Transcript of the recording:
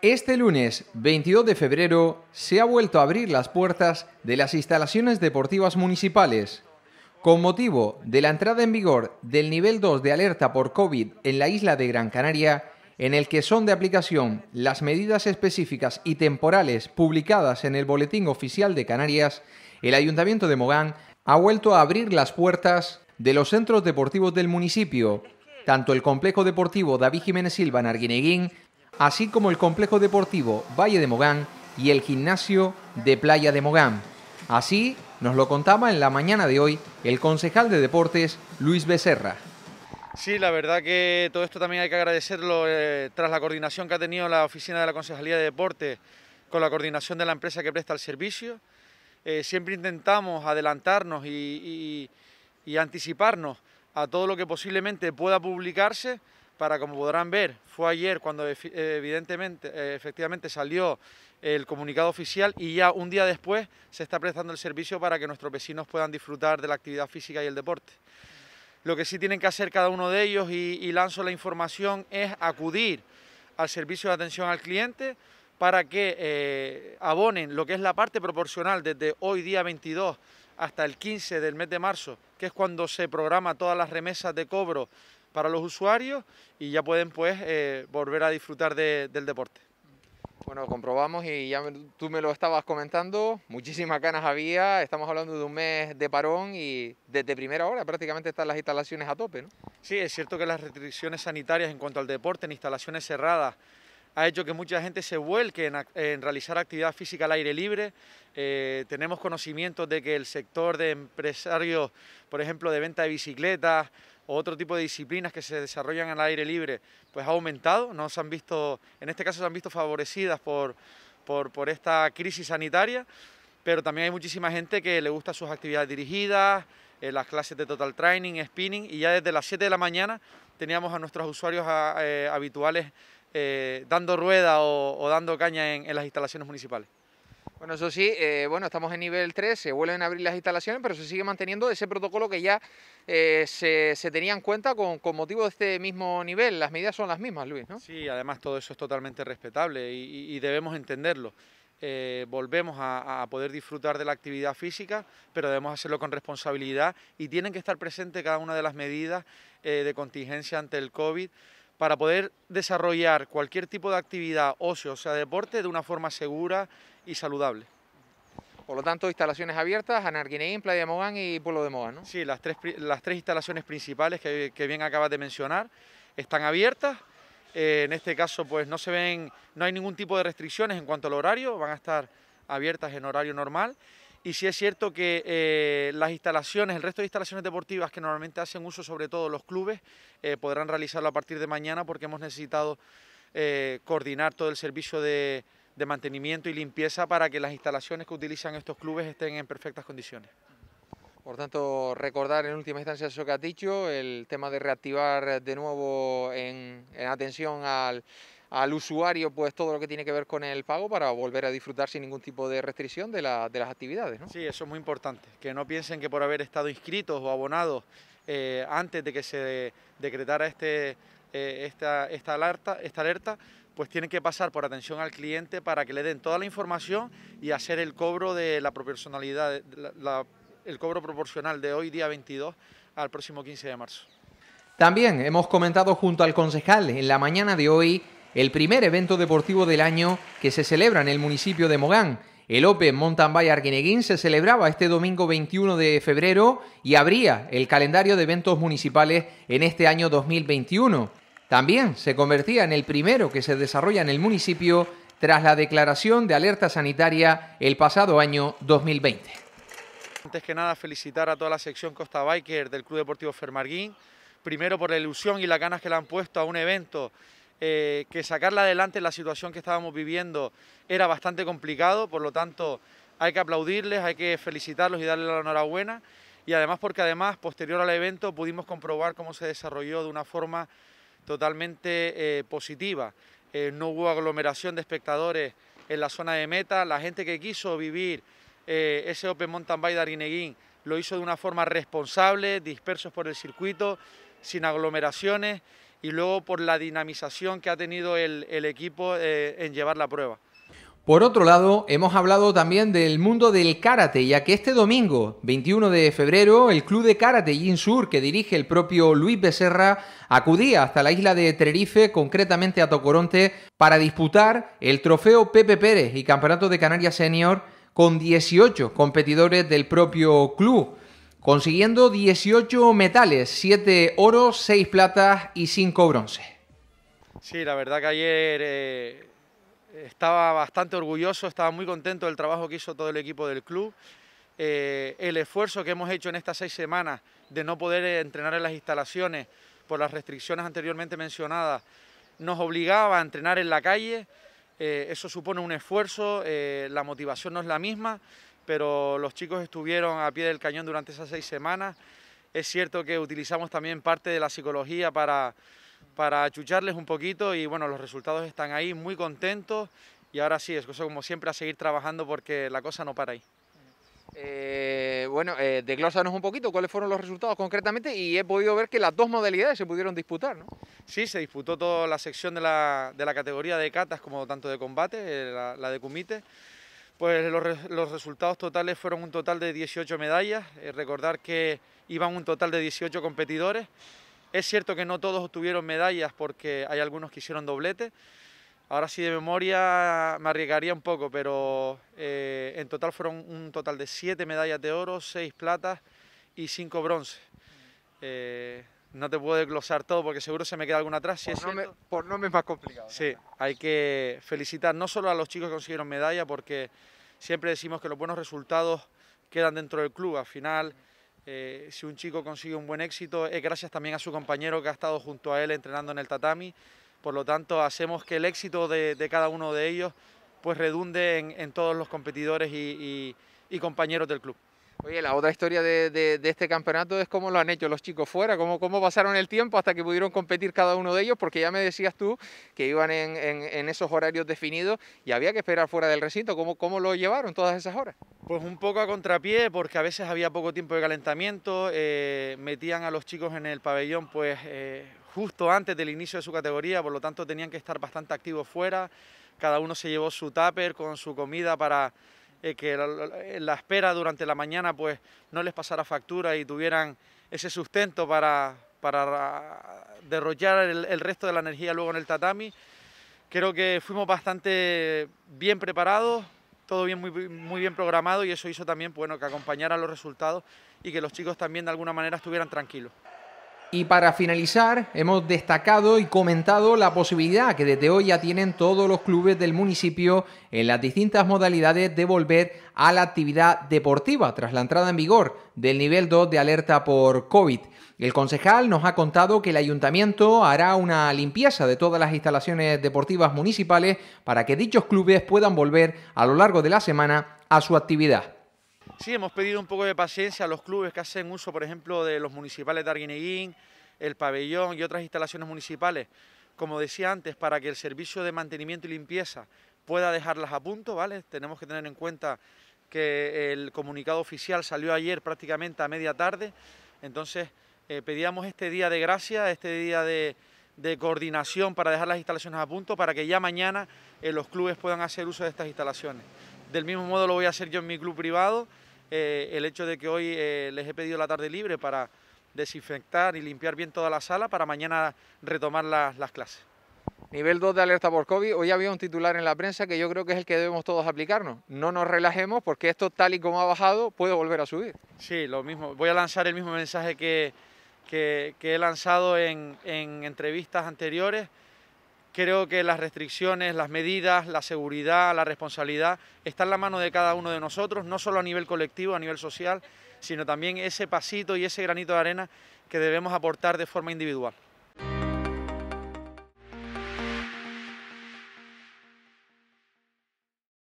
Este lunes 22 de febrero se ha vuelto a abrir las puertas de las instalaciones deportivas municipales. Con motivo de la entrada en vigor del nivel 2 de alerta por COVID en la isla de Gran Canaria, en el que son de aplicación las medidas específicas y temporales publicadas en el Boletín Oficial de Canarias, el Ayuntamiento de Mogán ha vuelto a abrir las puertas de los centros deportivos del municipio, tanto el Complejo Deportivo David Jiménez Silva en Arguineguín así como el complejo deportivo Valle de Mogán y el gimnasio de Playa de Mogán. Así nos lo contaba en la mañana de hoy el concejal de deportes Luis Becerra. Sí, la verdad que todo esto también hay que agradecerlo eh, tras la coordinación que ha tenido la oficina de la Concejalía de Deportes con la coordinación de la empresa que presta el servicio. Eh, siempre intentamos adelantarnos y anticiparnos a todo lo que posiblemente pueda publicarse para, como podrán ver, fue ayer cuando eh, evidentemente, eh, efectivamente salió el comunicado oficial y ya un día después se está prestando el servicio para que nuestros vecinos puedan disfrutar de la actividad física y el deporte. Lo que sí tienen que hacer cada uno de ellos y, lanzo la información es acudir al servicio de atención al cliente para que eh, abonen lo que es la parte proporcional desde hoy día 22 hasta el 15 del mes de marzo, que es cuando se programa todas las remesas de cobro para los usuarios y ya pueden pues eh, volver a disfrutar del deporte. Bueno, comprobamos y ya tú me lo estabas comentando, muchísimas ganas había, estamos hablando de un mes de parón y desde primera hora prácticamente están las instalaciones a tope, ¿no? Sí, es cierto que las restricciones sanitarias en cuanto al deporte en instalaciones cerradas ha hecho que mucha gente se vuelque en, realizar actividad física al aire libre. Eh, tenemos conocimiento de que el sector de empresarios, por ejemplo, de venta de bicicletas, otro tipo de disciplinas que se desarrollan al aire libre, pues ha aumentado, no se han visto, en este caso se han visto favorecidas por, por, esta crisis sanitaria, pero también hay muchísima gente que le gusta sus actividades dirigidas, eh, las clases de total training, spinning, y ya desde las 7 de la mañana teníamos a nuestros usuarios eh, habituales eh, dando rueda o, dando caña en las instalaciones municipales. Bueno, eso sí, eh, bueno, estamos en nivel 3, se vuelven a abrir las instalaciones, pero se sigue manteniendo ese protocolo que ya eh, se, tenía en cuenta con, motivo de este mismo nivel. Las medidas son las mismas, Luis, ¿no? Sí, además todo eso es totalmente respetable y, debemos entenderlo. Eh, volvemos a, a, poder disfrutar de la actividad física, pero debemos hacerlo con responsabilidad y tienen que estar presentes cada una de las medidas de contingencia ante el COVID para poder desarrollar cualquier tipo de actividad ocio, o sea, deporte, de una forma segura y saludable. Por lo tanto, instalaciones abiertas, Anarguineín, Playa de Mogán y Pueblo de Mogán, ¿no? Sí, las tres, las tres instalaciones principales que, bien acabas de mencionar están abiertas. Eh, en este caso, pues no se ven, no hay ningún tipo de restricciones en cuanto al horario, van a estar abiertas en horario normal y si es cierto que eh, las instalaciones, el resto de instalaciones deportivas que normalmente hacen uso sobre todo los clubes, eh, podrán realizarlo a partir de mañana porque hemos necesitado eh, coordinar todo el servicio de, mantenimiento y limpieza para que las instalaciones que utilizan estos clubes estén en perfectas condiciones. Por tanto, recordar en última instancia eso que has dicho, el tema de reactivar de nuevo en atención al al usuario pues todo lo que tiene que ver con el pago para volver a disfrutar sin ningún tipo de restricción de, las actividades. ¿no? Sí, eso es muy importante, que no piensen que por haber estado inscritos o abonados eh, antes de que se decretara este, eh, esta, esta, alerta, esta alerta, pues tienen que pasar por atención al cliente para que le den toda la información y hacer el cobro de la proporcionalidad, el cobro proporcional de hoy día 22 al próximo 15 de marzo. También hemos comentado junto al concejal en la mañana de hoy el primer evento deportivo del año que se celebra en el municipio de Mogán. El Open Mountain Bike Arguineguín se celebraba este domingo 21 de febrero y abría el calendario de eventos municipales en este año 2021. También se convertía en el primero que se desarrolla en el municipio tras la declaración de alerta sanitaria el pasado año 2020. Antes que nada, felicitar a toda la sección Costa Biker del Club Deportivo Fermarguín, primero por la ilusión y las ganas que le han puesto a un evento eh, que sacarla adelante en la situación que estábamos viviendo era bastante complicado, por lo tanto hay que aplaudirles, hay que felicitarlos y darles la enhorabuena y además porque además posterior al evento pudimos comprobar cómo se desarrolló de una forma totalmente eh, positiva. Eh, no hubo aglomeración de espectadores en la zona de meta, la gente que quiso vivir ese Open Mountain Bike de Arineguín lo hizo de una forma responsable, dispersos por el circuito, sin aglomeraciones y luego por la dinamización que ha tenido el, equipo eh, en llevar la prueba. Por otro lado, hemos hablado también del mundo del karate, ya que este domingo, 21 de febrero, el club de karate Jin Sur, que dirige el propio Luis Becerra, acudía hasta la isla de Tenerife, concretamente a Tocoronte, para disputar el trofeo Pepe Pérez y Campeonato de Canarias Senior con 18 competidores del propio club consiguiendo 18 metales, 7 oro, 6 platas y 5 bronce. Sí, la verdad que ayer eh, estaba bastante orgulloso, estaba muy contento del trabajo que hizo todo el equipo del club. Eh, el esfuerzo que hemos hecho en estas seis semanas de no poder eh, entrenar en las instalaciones por las restricciones anteriormente mencionadas nos obligaba a entrenar en la calle. eso supone un esfuerzo, la motivación no es la misma pero los chicos estuvieron a pie del cañón durante esas seis semanas. Es cierto que utilizamos también parte de la psicología para, para achucharles un poquito y bueno, los resultados están ahí, muy contentos y ahora sí, es cosa como siempre a seguir trabajando porque la cosa no para ahí. Eh, bueno, eh, un poquito cuáles fueron los resultados concretamente y he podido ver que las dos modalidades se pudieron disputar, ¿no? Sí, se disputó toda la sección de la, categoría de catas como tanto de combate, eh, la, la de kumite, pues los, resultados totales fueron un total de 18 medallas. Eh, recordar que iban un total de 18 competidores. Es cierto que no todos obtuvieron medallas porque hay algunos que hicieron doblete. Ahora sí de memoria me arriesgaría un poco, pero eh, en total fueron un total de 7 medallas de oro, 6 platas y 5 bronces. Eh, no te puedo desglosar todo porque seguro se me queda alguna atrás. por, no me, es más complicado. Sí, hay que felicitar no solo a los chicos que consiguieron medalla, porque siempre decimos que los buenos resultados quedan dentro del club. Al final, eh, si un chico consigue un buen éxito, es gracias también a su compañero que ha estado junto a él entrenando en el tatami. Por lo tanto, hacemos que el éxito de, cada uno de ellos pues redunde en, todos los competidores y compañeros del club. Oye, la otra historia de, este campeonato es cómo lo han hecho los chicos fuera, cómo, pasaron el tiempo hasta que pudieron competir cada uno de ellos, porque ya me decías tú que iban en, esos horarios definidos y había que esperar fuera del recinto. ¿Cómo, lo llevaron todas esas horas? Pues un poco a contrapié, porque a veces había poco tiempo de calentamiento, eh, metían a los chicos en el pabellón pues eh, justo antes del inicio de su categoría, por lo tanto tenían que estar bastante activos fuera, cada uno se llevó su tupper con su comida para eh, que la, espera durante la mañana pues no les pasara factura y tuvieran ese sustento para, para derrochar el, resto de la energía luego en el tatami. Creo que fuimos bastante bien preparados, todo bien, muy, muy, bien programado y eso hizo también bueno, que acompañaran los resultados y que los chicos también de alguna manera estuvieran tranquilos. Y para finalizar, hemos destacado y comentado la posibilidad que desde hoy ya tienen todos los clubes del municipio en las distintas modalidades de volver a la actividad deportiva tras la entrada en vigor del nivel 2 de alerta por COVID. El concejal nos ha contado que el ayuntamiento hará una limpieza de todas las instalaciones deportivas municipales para que dichos clubes puedan volver a lo largo de la semana a su actividad. Sí, hemos pedido un poco de paciencia a los clubes que hacen uso, por ejemplo, de los municipales de Arguineguín, el pabellón y otras instalaciones municipales, como decía antes, para que el servicio de mantenimiento y limpieza pueda dejarlas a punto, ¿vale? Tenemos que tener en cuenta que el comunicado oficial salió ayer prácticamente a media tarde, entonces eh, pedíamos este día de gracia, este día de, coordinación para dejar las instalaciones a punto, para que ya mañana eh, los clubes puedan hacer uso de estas instalaciones. Del mismo modo lo voy a hacer yo en mi club privado, eh, el hecho de que hoy eh, les he pedido la tarde libre para desinfectar y limpiar bien toda la sala para mañana retomar las clases. Nivel 2 de alerta por COVID. Hoy había un titular en la prensa que yo creo que es el que debemos todos aplicarnos. No nos relajemos porque esto tal y como ha bajado puede volver a subir. Sí, lo mismo. Voy a lanzar el mismo mensaje que, he lanzado en, en entrevistas anteriores. Creo que las restricciones, las medidas, la seguridad, la responsabilidad están en la mano de cada uno de nosotros, no solo a nivel colectivo, a nivel social, sino también ese pasito y ese granito de arena que debemos aportar de forma individual.